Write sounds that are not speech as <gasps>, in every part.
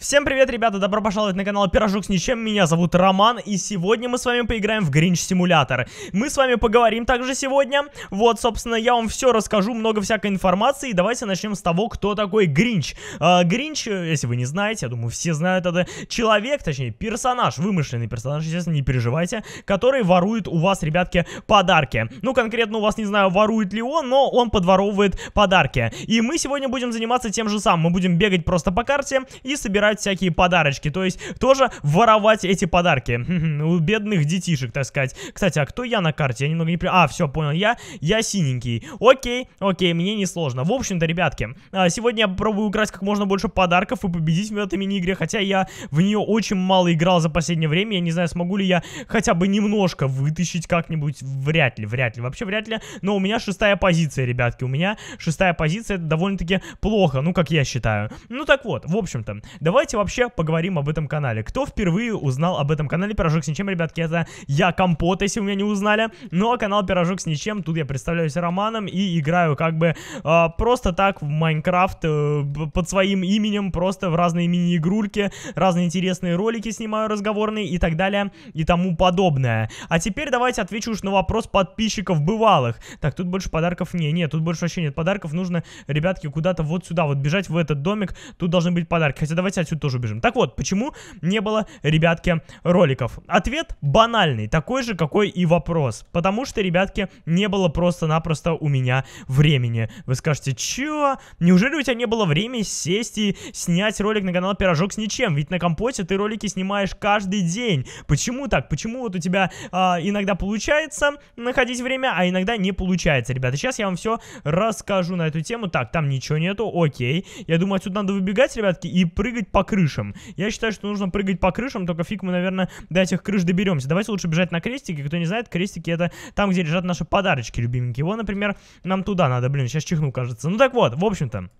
Всем привет, ребята, добро пожаловать на канал Пирожок с Ничем, меня зовут Роман, и сегодня мы с вами поиграем в Гринч Симулятор. Мы с вами поговорим также сегодня, вот, собственно, я вам все расскажу, много всякой информации, И давайте начнем с того, кто такой Гринч. А, Гринч, если вы не знаете, я думаю, все знают это, человек, точнее, персонаж, вымышленный персонаж, естественно, не переживайте, который ворует у вас, ребятки, подарки. Ну, конкретно у вас, не знаю, ворует ли он, но он подворовывает подарки. И мы сегодня будем заниматься тем же самым, мы будем бегать просто по карте и собирать собирать всякие подарочки. То есть тоже воровать эти подарки. <laughs> У бедных детишек, так сказать. Кстати, а кто я на карте? Я немного не... А, все, понял. Я, я синенький. Окей, окей, мне не сложно. В общем-то, ребятки, а, сегодня я попробую украсть как можно больше подарков и победить в этой мини-игре. Хотя я в нее очень мало играл за последнее время. Я не знаю, смогу ли я хотя бы немножко вытащить как-нибудь. Вряд ли, вряд ли. Вообще вряд ли. Но у меня шестая позиция, ребятки. У меня шестая позиция. Это довольно-таки плохо. Ну, как я считаю. Ну, так вот, в общем-то, давай давайте вообще поговорим об этом канале. Кто впервые узнал об этом канале Пирожок с ничем, ребятки, это я, Компот, если у меня не узнали. Ну а канал Пирожок с ничем, тут я представляюсь Романом и играю как бы э, просто так в Майнкрафт э, под своим именем, просто в разные мини-игрульки, разные интересные ролики снимаю разговорные и так далее и тому подобное. А теперь давайте отвечу уж на вопрос подписчиков бывалых. Так, тут больше подарков не, нет, тут больше вообще нет подарков, нужно, ребятки, куда-то вот сюда вот бежать в этот домик, тут должны быть подарки. Хотя давайте отсюда отсюда тоже бежим Так вот, почему не было, ребятки, роликов? Ответ банальный, такой же, какой и вопрос. Потому что, ребятки, не было просто-напросто у меня времени. Вы скажете, чё? Неужели у тебя не было времени сесть и снять ролик на канал Пирожок с ничем? Ведь на компоте ты ролики снимаешь каждый день. Почему так? Почему вот у тебя а, иногда получается находить время, а иногда не получается, ребята? Сейчас я вам все расскажу на эту тему. Так, там ничего нету, окей. Я думаю, отсюда надо выбегать, ребятки, и прыгать по по крышам. Я считаю, что нужно прыгать по крышам, только фиг мы, наверное, до этих крыш доберемся. Давайте лучше бежать на крестики. Кто не знает, крестики это там, где лежат наши подарочки, любименькие. Вот, например, нам туда надо, блин, сейчас чихну, кажется. Ну так вот, в общем-то...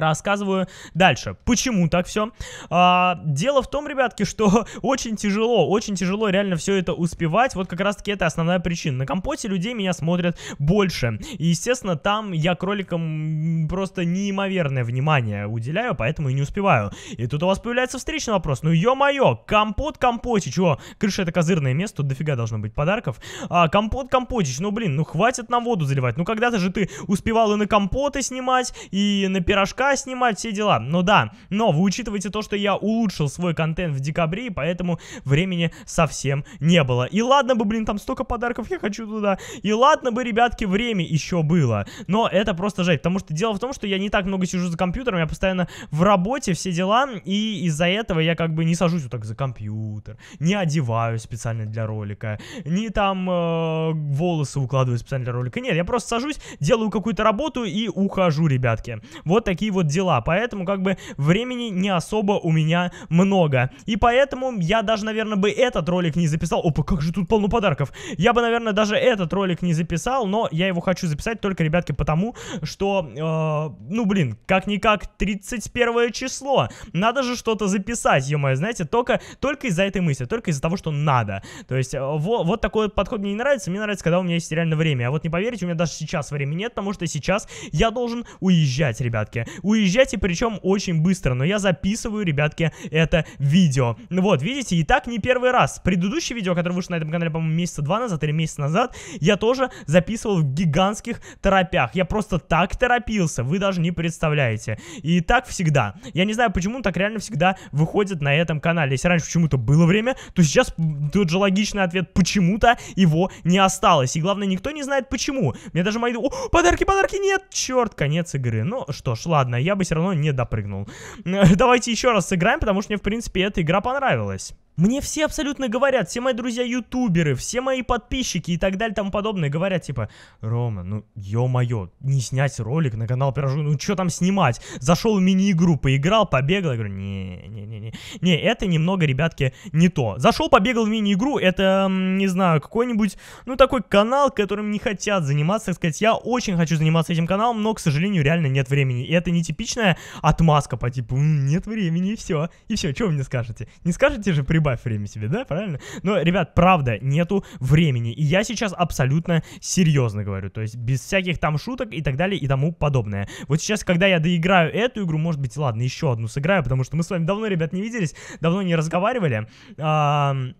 Рассказываю дальше. Почему так все? А, дело в том, ребятки, что <laughs> очень тяжело, очень тяжело реально все это успевать. Вот как раз-таки это основная причина. На компоте людей меня смотрят больше. И, естественно, там я кроликам просто неимоверное внимание уделяю, поэтому и не успеваю. И тут у вас появляется встречный вопрос. Ну, ё-моё, компот компотич. О, крыша это козырное место, тут дофига должно быть подарков. А, компот компотич, ну, блин, ну хватит на воду заливать. Ну, когда-то же ты успевал и на компоты снимать, и на пирожка снимать, все дела. Ну да, но вы учитываете то, что я улучшил свой контент в декабре, и поэтому времени совсем не было. И ладно бы, блин, там столько подарков, я хочу туда. И ладно бы, ребятки, время еще было. Но это просто жесть, потому что дело в том, что я не так много сижу за компьютером, я постоянно в работе, все дела, и из-за этого я как бы не сажусь вот так за компьютер, не одеваюсь специально для ролика, не там э, волосы укладываю специально для ролика. Нет, я просто сажусь, делаю какую-то работу и ухожу, ребятки. Вот такие такие вот дела. Поэтому как бы времени не особо у меня много. И поэтому я даже, наверное, бы этот ролик не записал. Опа, как же тут полно подарков. Я бы, наверное, даже этот ролик не записал, но я его хочу записать только, ребятки, потому что, э, ну, блин, как-никак 31 число. Надо же что-то записать, ё-моё, знаете, только, только из-за этой мысли, только из-за того, что надо. То есть, э, во, вот такой вот подход мне не нравится, мне нравится, когда у меня есть реально время. А вот не поверите, у меня даже сейчас времени нет, потому что сейчас я должен уезжать, ребятки. Уезжайте, причем очень быстро, но я записываю, ребятки, это видео. Ну вот, видите, и так не первый раз. Предыдущее видео, которое вышло на этом канале, по-моему, месяца два назад или месяц назад, я тоже записывал в гигантских торопях. Я просто так торопился, вы даже не представляете. И так всегда. Я не знаю, почему так реально всегда выходит на этом канале. Если раньше почему-то было время, то сейчас тот же логичный ответ почему-то его не осталось. И главное, никто не знает почему. Мне даже мои... О, подарки, подарки, нет! Черт, конец игры. Ну что ж, ладно ладно, я бы все равно не допрыгнул. <laughs> Давайте еще раз сыграем, потому что мне, в принципе, эта игра понравилась. Мне все абсолютно говорят, все мои друзья-ютуберы, все мои подписчики и так далее и тому подобное говорят, типа, Рома, ну ё-моё, не снять ролик на канал Пирожу, ну что там снимать? Зашел в мини-игру, поиграл, побегал, я говорю, не-не-не-не, не, это немного, ребятки, не то. Зашел, побегал в мини-игру, это, не знаю, какой-нибудь, ну такой канал, которым не хотят заниматься, так сказать, я очень хочу заниматься этим каналом, но, к сожалению, реально нет времени. И это не типичная отмазка по типу, нет времени, и все, и все, что вы мне скажете? Не скажете же при прибавь время себе, да, правильно? Но, ребят, правда, нету времени. И я сейчас абсолютно серьезно говорю. То есть без всяких там шуток и так далее и тому подобное. Вот сейчас, когда я доиграю эту игру, может быть, ладно, еще одну сыграю, потому что мы с вами давно, ребят, не виделись, давно не разговаривали. А -а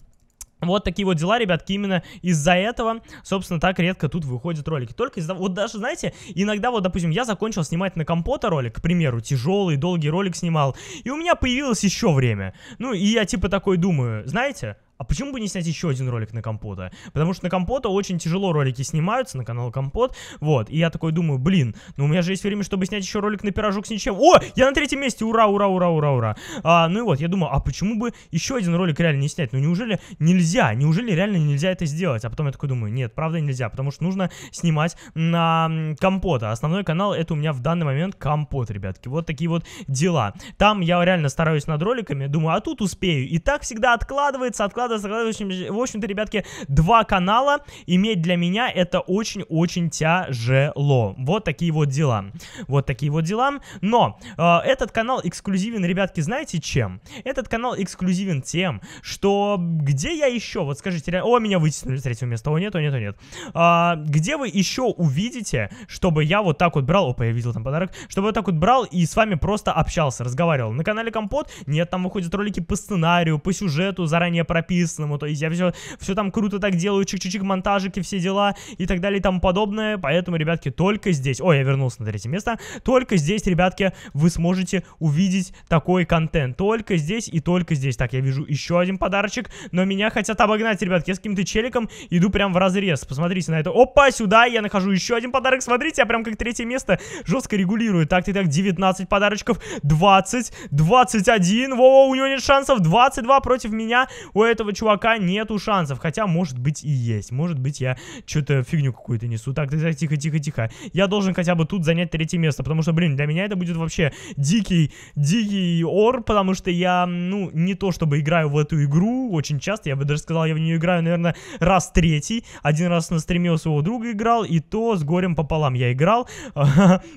вот такие вот дела, ребятки, именно из-за этого, собственно, так редко тут выходят ролики. Только из-за... Вот даже, знаете, иногда вот, допустим, я закончил снимать на компота ролик, к примеру, тяжелый, долгий ролик снимал, и у меня появилось еще время. Ну, и я типа такой думаю, знаете, а почему бы не снять еще один ролик на Компота? Потому что на Компота очень тяжело ролики снимаются, на канал Компот, вот. И я такой думаю, блин, ну у меня же есть время, чтобы снять еще ролик на пирожок с ничем. О, я на третьем месте, ура, ура, ура, ура, ура. А, ну и вот, я думаю, а почему бы еще один ролик реально не снять? Ну неужели нельзя? Неужели реально нельзя это сделать? А потом я такой думаю, нет, правда нельзя, потому что нужно снимать на Компота. Основной канал это у меня в данный момент Компот, ребятки. Вот такие вот дела. Там я реально стараюсь над роликами, думаю, а тут успею. И так всегда откладывается, откладывается надо закладывать. В общем-то, ребятки, два канала иметь для меня это очень-очень тяжело. Вот такие вот дела. Вот такие вот дела. Но э, этот канал эксклюзивен, ребятки, знаете чем? Этот канал эксклюзивен тем, что где я еще, вот скажите, реально... О, меня вытеснили, с третьего места. О, нет, о, нет, о, нет. А, где вы еще увидите, чтобы я вот так вот брал... Опа, я видел там подарок. Чтобы я вот так вот брал и с вами просто общался, разговаривал. На канале Компот? Нет, там выходят ролики по сценарию, по сюжету, заранее прописанные написанному. То есть я все, все там круто так делаю, чик-чик-чик, монтажики, все дела и так далее и тому подобное. Поэтому, ребятки, только здесь... Ой, я вернулся на третье место. Только здесь, ребятки, вы сможете увидеть такой контент. Только здесь и только здесь. Так, я вижу еще один подарочек, но меня хотят обогнать, ребятки. Я с каким-то челиком иду прям в разрез. Посмотрите на это. Опа, сюда я нахожу еще один подарок. Смотрите, я прям как третье место жестко регулирую. Так, ты так, 19 подарочков, 20, 21. Во, у него нет шансов. 22 против меня. У этого этого чувака нету шансов. Хотя, может быть, и есть. Может быть, я что-то фигню какую-то несу. Так, тихо, тихо, тихо. Я должен хотя бы тут занять третье место, потому что, блин, для меня это будет вообще дикий, дикий ор, потому что я, ну, не то чтобы играю в эту игру очень часто. Я бы даже сказал, я в нее играю, наверное, раз третий. Один раз на стриме у своего друга играл, и то с горем пополам я играл. <laughs>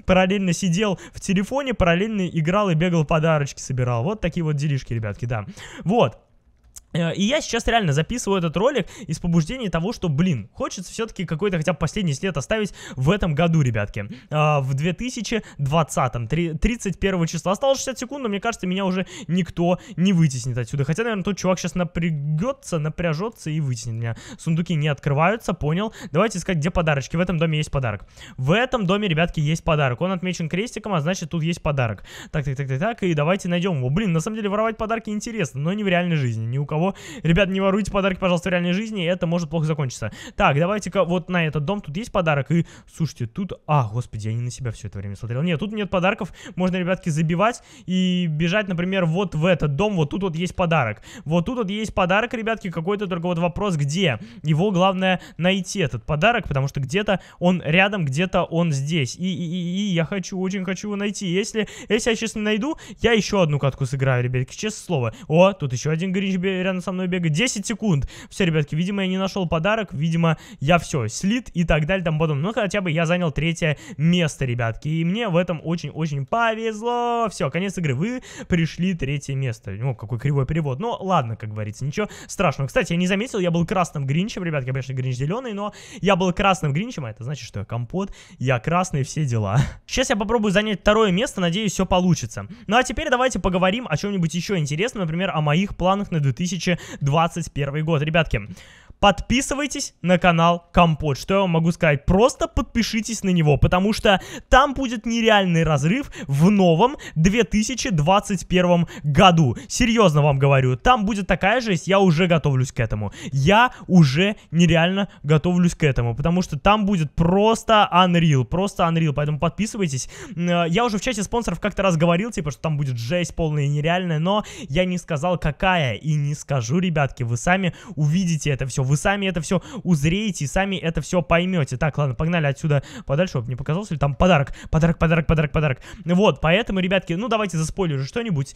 параллельно сидел в телефоне, параллельно играл и бегал подарочки собирал. Вот такие вот делишки, ребятки, да. Вот. Э, и я сейчас реально записываю этот ролик из побуждения того, что, блин, хочется все-таки какой-то хотя бы последний след оставить в этом году, ребятки. Э, в 2020-м, 31 числа. Осталось 60 секунд, но мне кажется, меня уже никто не вытеснит отсюда. Хотя, наверное, тот чувак сейчас напрягется, напряжется и вытеснит меня. Сундуки не открываются, понял. Давайте искать, где подарочки. В этом доме есть подарок. В этом доме, ребятки, есть подарок. Он отмечен крестиком, а значит, тут есть подарок. Так, так, так, так, так. И давайте найдем его. Блин, на самом деле воровать подарки интересно, но не в реальной жизни. Ни у кого Ребят, не воруйте подарки, пожалуйста, в реальной жизни, это может плохо закончиться. Так, давайте-ка вот на этот дом, тут есть подарок, и, слушайте, тут... А, господи, я не на себя все это время смотрел. Нет, тут нет подарков, можно, ребятки, забивать и бежать, например, вот в этот дом, вот тут вот есть подарок. Вот тут вот есть подарок, ребятки, какой-то только вот вопрос, где? Его главное найти, этот подарок, потому что где-то он рядом, где-то он здесь. И, и, и, и я хочу, очень хочу его найти. Если, если я сейчас не найду, я еще одну катку сыграю, ребятки, честное слово. О, тут еще один Гринч рядом со мной бегает. 10 секунд. Все, ребятки, видимо, я не нашел подарок. Видимо, я все, слит и так далее, там потом. Ну, хотя бы я занял третье место, ребятки. И мне в этом очень-очень повезло. Все, конец игры. Вы пришли третье место. ну какой кривой перевод. Но ну, ладно, как говорится, ничего страшного. Кстати, я не заметил, я был красным гринчем, ребятки, конечно, гринч зеленый, но я был красным гринчем, а это значит, что я компот, я красный, все дела. Сейчас я попробую занять второе место, надеюсь, все получится. Ну а теперь давайте поговорим о чем-нибудь еще интересном, например, о моих планах на 2000 2021 год. Ребятки, подписывайтесь на канал Компот. Что я вам могу сказать? Просто подпишитесь на него, потому что там будет нереальный разрыв в новом 2021 году. Серьезно вам говорю, там будет такая жесть, я уже готовлюсь к этому. Я уже нереально готовлюсь к этому, потому что там будет просто Unreal, просто Unreal, поэтому подписывайтесь. Э, я уже в чате спонсоров как-то раз говорил, типа, что там будет жесть полная и нереальная, но я не сказал какая и не скажу, ребятки, вы сами увидите это все вы сами это все узреете, сами это все поймете. Так, ладно, погнали отсюда подальше, чтобы не показался ли там подарок. Подарок, подарок, подарок, подарок. Вот, поэтому, ребятки, ну давайте за заспойлерю что-нибудь.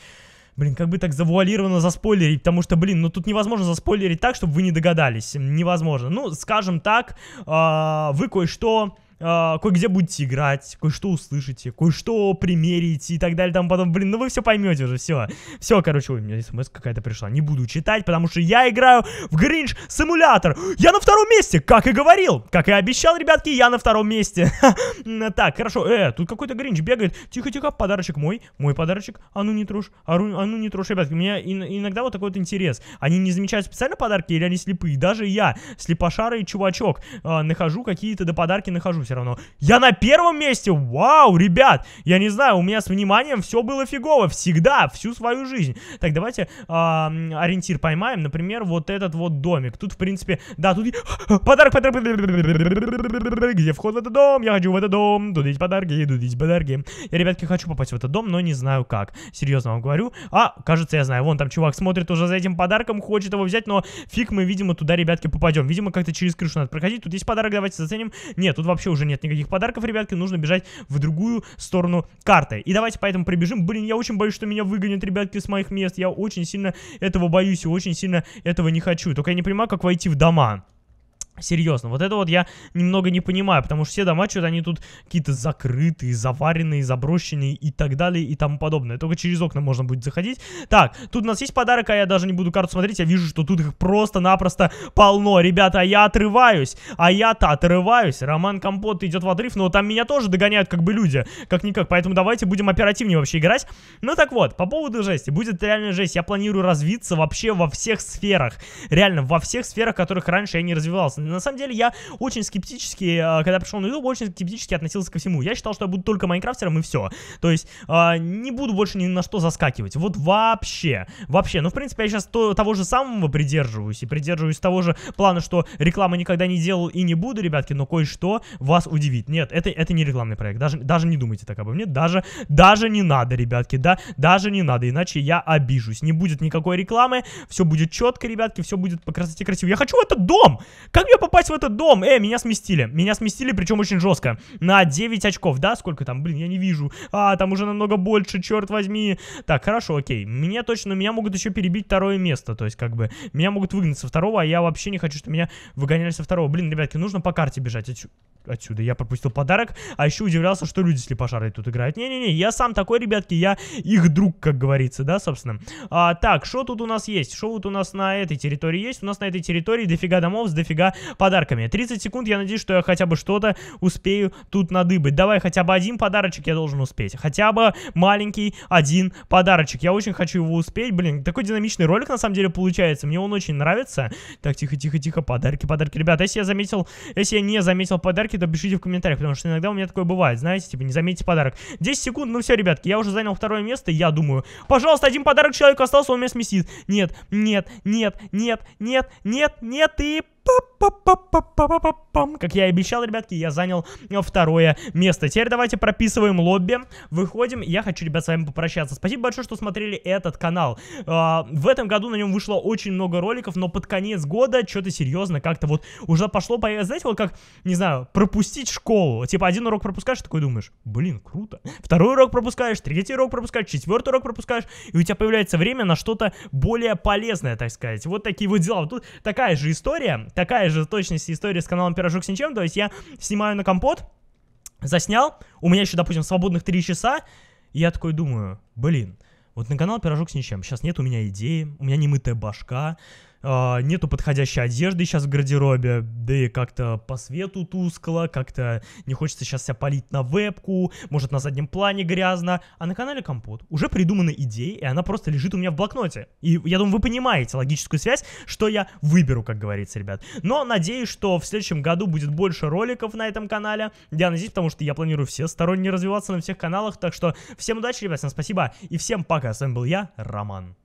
Блин, как бы так завуалированно заспойлерить, потому что, блин, ну тут невозможно заспойлерить так, чтобы вы не догадались. Невозможно. Ну, скажем так, э -э вы кое-что э, кое-где будете играть, кое-что услышите, кое-что примерите и так далее, там потом, блин, ну вы все поймете уже, все. Все, короче, ой, у меня смс какая-то пришла, не буду читать, потому что я играю в Гринч Симулятор. Я на втором месте, как и говорил, как и обещал, ребятки, я на втором месте. <laughs> Так, хорошо, э, тут какой-то Гринч бегает, тихо-тихо, подарочек мой, мой подарочек, а ну не трожь, а, а ну не трожь, ребятки, у меня иногда вот такой вот интерес. Они не замечают специально подарки или они слепые? Даже я, слепошарый чувачок, а, нахожу какие-то, да подарки нахожусь все равно. Я на первом месте! Вау, ребят! Я не знаю, у меня с вниманием все было фигово. Всегда, всю свою жизнь. Так, давайте э, ориентир поймаем. Например, вот этот вот домик. Тут, в принципе, да, тут... <gasps> Подарок, подарок, подарок. Где вход в этот дом? Я хочу в этот дом. Тут есть подарки, тут есть подарки. Я, ребятки, хочу попасть в этот дом, но не знаю как. Серьезно вам говорю. А, кажется, я знаю. Вон там чувак смотрит уже за этим подарком, хочет его взять, но фиг мы, видимо, туда, ребятки, попадем. Видимо, как-то через крышу надо проходить. Тут есть подарок, давайте заценим. Нет, тут вообще уже уже нет никаких подарков, ребятки, нужно бежать в другую сторону карты. И давайте поэтому прибежим. Блин, я очень боюсь, что меня выгонят, ребятки, с моих мест. Я очень сильно этого боюсь и очень сильно этого не хочу. Только я не понимаю, как войти в дома. Серьезно, вот это вот я немного не понимаю, потому что все дома что-то они тут какие-то закрытые, заваренные, заброшенные и так далее и тому подобное. Только через окна можно будет заходить. Так, тут у нас есть подарок, а я даже не буду карту смотреть, я вижу, что тут их просто-напросто полно. Ребята, а я отрываюсь, а я-то отрываюсь. Роман Компот идет в отрыв, но там меня тоже догоняют как бы люди, как-никак. Поэтому давайте будем оперативнее вообще играть. Ну так вот, по поводу жести. Будет реально жесть. Я планирую развиться вообще во всех сферах. Реально, во всех сферах, которых раньше я не развивался на самом деле, я очень скептически, э, когда пришел на YouTube, очень скептически относился ко всему. Я считал, что я буду только майнкрафтером и все. То есть, а, не буду больше ни на что заскакивать. Вот вообще. Вообще. Ну, в принципе, я сейчас то, того же самого придерживаюсь. И придерживаюсь того же плана, что рекламы никогда не делал и не буду, ребятки, но кое-что вас удивит. Нет, это, это не рекламный проект. Даже, даже не думайте так обо мне. Даже, даже не надо, ребятки. Да, даже не надо. Иначе я обижусь. Не будет никакой рекламы. Все будет четко, ребятки. Все будет по красоте красиво. Я хочу в этот дом! Как мне попасть в этот дом? Э, меня сместили. Меня сместили, причем очень жестко. На 9 очков, да? Сколько там? Блин, я не вижу. А, там уже намного больше, черт возьми. Так, хорошо, окей. Меня точно, меня могут еще перебить второе место. То есть, как бы, меня могут выгнать со второго, а я вообще не хочу, чтобы меня выгоняли со второго. Блин, ребятки, нужно по карте бежать отсю отсюда. Я пропустил подарок, а еще удивлялся, что люди слепошары тут играют. Не-не-не, я сам такой, ребятки, я их друг, как говорится, да, собственно. А, так, что тут у нас есть? Что вот у нас на этой территории есть? У нас на этой территории дофига домов с дофига подарками. 30 секунд, я надеюсь, что я хотя бы что-то успею тут надыбать. Давай хотя бы один подарочек я должен успеть. Хотя бы маленький один подарочек. Я очень хочу его успеть. Блин, такой динамичный ролик на самом деле получается. Мне он очень нравится. Так, тихо-тихо-тихо, подарки, подарки. Ребята, если я заметил, если я не заметил подарки, то пишите в комментариях, потому что иногда у меня такое бывает, знаете, типа не заметьте подарок. 10 секунд, ну все, ребятки, я уже занял второе место, я думаю. Пожалуйста, один подарок человеку остался, он меня сместит. Нет, нет, нет, нет, нет, нет, нет, и как я и обещал, ребятки, я занял второе место. Теперь давайте прописываем лобби. Выходим. Я хочу, ребят, с вами попрощаться. Спасибо большое, что смотрели этот канал. А, в этом году на нем вышло очень много роликов, но под конец года что-то серьезно как-то вот уже пошло. Знаете, вот как, не знаю, пропустить школу. Типа один урок пропускаешь, такой думаешь, блин, круто. Второй урок пропускаешь, третий урок пропускаешь, четвертый урок пропускаешь, и у тебя появляется время на что-то более полезное, так сказать. Вот такие вот дела. тут такая же история, такая же точность история с каналом «Пирожок с ничем». То есть я снимаю на компот, заснял, у меня еще, допустим, свободных 3 часа, и я такой думаю, блин, вот на канал «Пирожок с ничем» сейчас нет у меня идеи, у меня не мытая башка, Uh, нету подходящей одежды сейчас в гардеробе, да и как-то по свету тускло, как-то не хочется сейчас себя палить на вебку, может на заднем плане грязно, а на канале Компот уже придуманы идеи, и она просто лежит у меня в блокноте. И я думаю, вы понимаете логическую связь, что я выберу, как говорится, ребят. Но надеюсь, что в следующем году будет больше роликов на этом канале, я надеюсь, потому что я планирую все сторонне развиваться на всех каналах, так что всем удачи, ребят, всем спасибо, и всем пока, с вами был я, Роман.